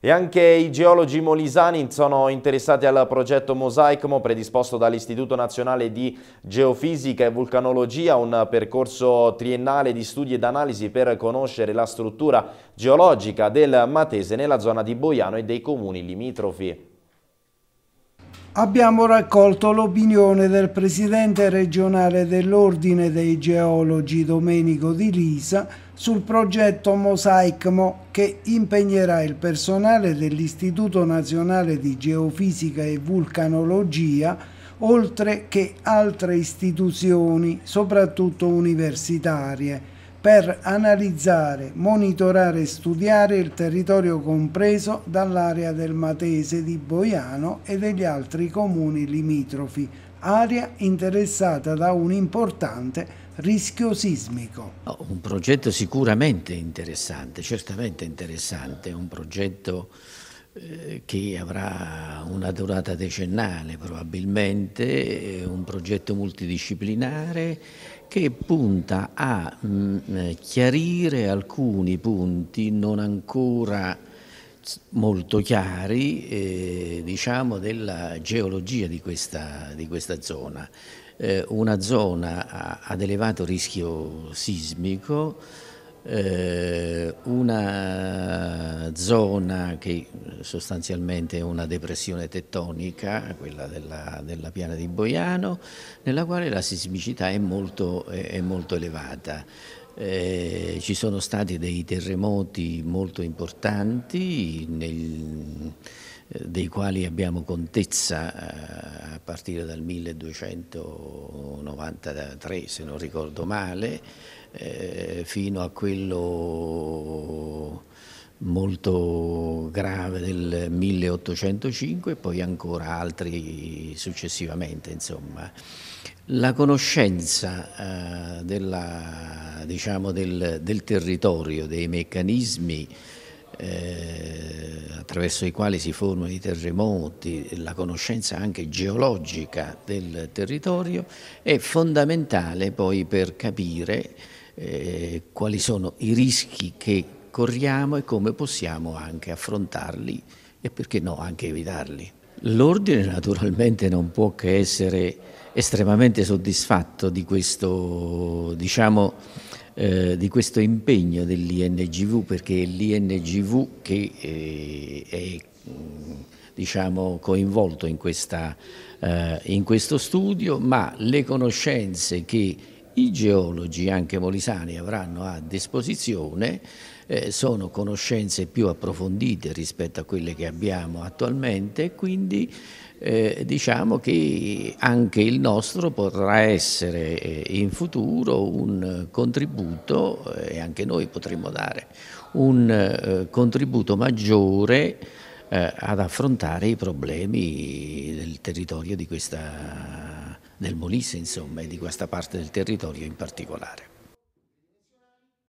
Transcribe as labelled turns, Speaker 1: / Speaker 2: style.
Speaker 1: E anche i geologi molisani sono interessati al progetto Mosaicmo predisposto dall'Istituto Nazionale di Geofisica e Vulcanologia, un percorso triennale di studi ed analisi per conoscere la struttura geologica del Matese nella zona di Boiano e dei comuni limitrofi
Speaker 2: abbiamo raccolto l'opinione del presidente regionale dell'Ordine dei Geologi Domenico Di Lisa sul progetto Mosaicmo che impegnerà il personale dell'Istituto Nazionale di Geofisica e Vulcanologia oltre che altre istituzioni, soprattutto universitarie per analizzare, monitorare e studiare il territorio compreso dall'area del Matese di Boiano e degli altri comuni limitrofi, area interessata da un importante rischio sismico.
Speaker 1: un progetto sicuramente interessante, certamente interessante, un progetto eh, che avrà una durata decennale probabilmente, eh, un progetto multidisciplinare che punta a mm, eh, chiarire alcuni punti non ancora molto chiari eh, diciamo, della geologia di questa, di questa zona. Eh, una zona ad elevato rischio sismico eh, una zona che sostanzialmente è una depressione tettonica, quella della, della piana di Boiano, nella quale la sismicità è molto, è, è molto elevata. Eh, ci sono stati dei terremoti molto importanti nel, eh, dei quali abbiamo contezza eh, a partire dal 1293 se non ricordo male eh, fino a quello molto grave del 1805 e poi ancora altri successivamente insomma. La conoscenza della diciamo, del, del, territorio, dei meccanismi eh, attraverso i quali si formano i terremoti, la conoscenza anche geologica del territorio è fondamentale poi per capire eh, quali sono i rischi che corriamo e come possiamo anche affrontarli e perché no anche evitarli. L'ordine naturalmente non può che essere estremamente soddisfatto di questo, diciamo, eh, di questo impegno dell'INGV perché è l'INGV che eh, è mm, diciamo, coinvolto in, questa, eh, in questo studio, ma le conoscenze che i geologi, anche molisani, avranno a disposizione eh, sono conoscenze più approfondite rispetto a quelle che abbiamo attualmente, quindi eh, diciamo che anche il nostro potrà essere eh, in futuro un contributo eh, e anche noi potremmo dare un eh, contributo maggiore eh, ad affrontare i problemi del territorio di questa del Molise insomma e di questa parte del territorio in particolare.